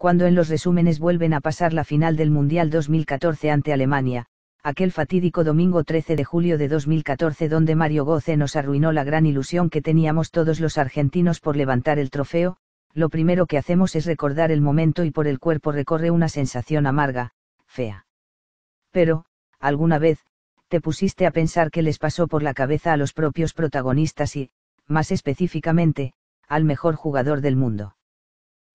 cuando en los resúmenes vuelven a pasar la final del Mundial 2014 ante Alemania, aquel fatídico domingo 13 de julio de 2014 donde Mario Goce nos arruinó la gran ilusión que teníamos todos los argentinos por levantar el trofeo, lo primero que hacemos es recordar el momento y por el cuerpo recorre una sensación amarga, fea. Pero, alguna vez, te pusiste a pensar qué les pasó por la cabeza a los propios protagonistas y, más específicamente, al mejor jugador del mundo.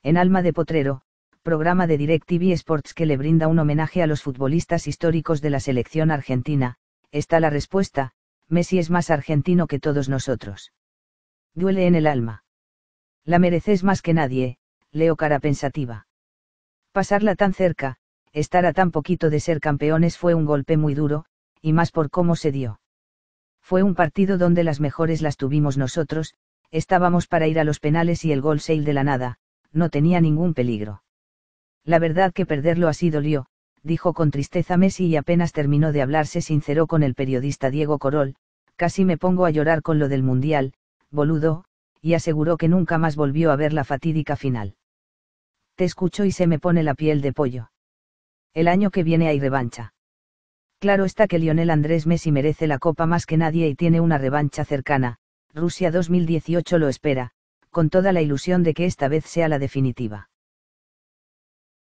En Alma de Potrero, programa de DirecTV Sports que le brinda un homenaje a los futbolistas históricos de la selección argentina, está la respuesta, Messi es más argentino que todos nosotros. Duele en el alma. La mereces más que nadie, leo cara pensativa. Pasarla tan cerca, estar a tan poquito de ser campeones fue un golpe muy duro, y más por cómo se dio. Fue un partido donde las mejores las tuvimos nosotros, estábamos para ir a los penales y el gol sale de la nada, no tenía ningún peligro. La verdad que perderlo así dolió, dijo con tristeza Messi y apenas terminó de hablarse se sinceró con el periodista Diego Corol, casi me pongo a llorar con lo del Mundial, boludo, y aseguró que nunca más volvió a ver la fatídica final. Te escucho y se me pone la piel de pollo. El año que viene hay revancha. Claro está que Lionel Andrés Messi merece la copa más que nadie y tiene una revancha cercana, Rusia 2018 lo espera, con toda la ilusión de que esta vez sea la definitiva.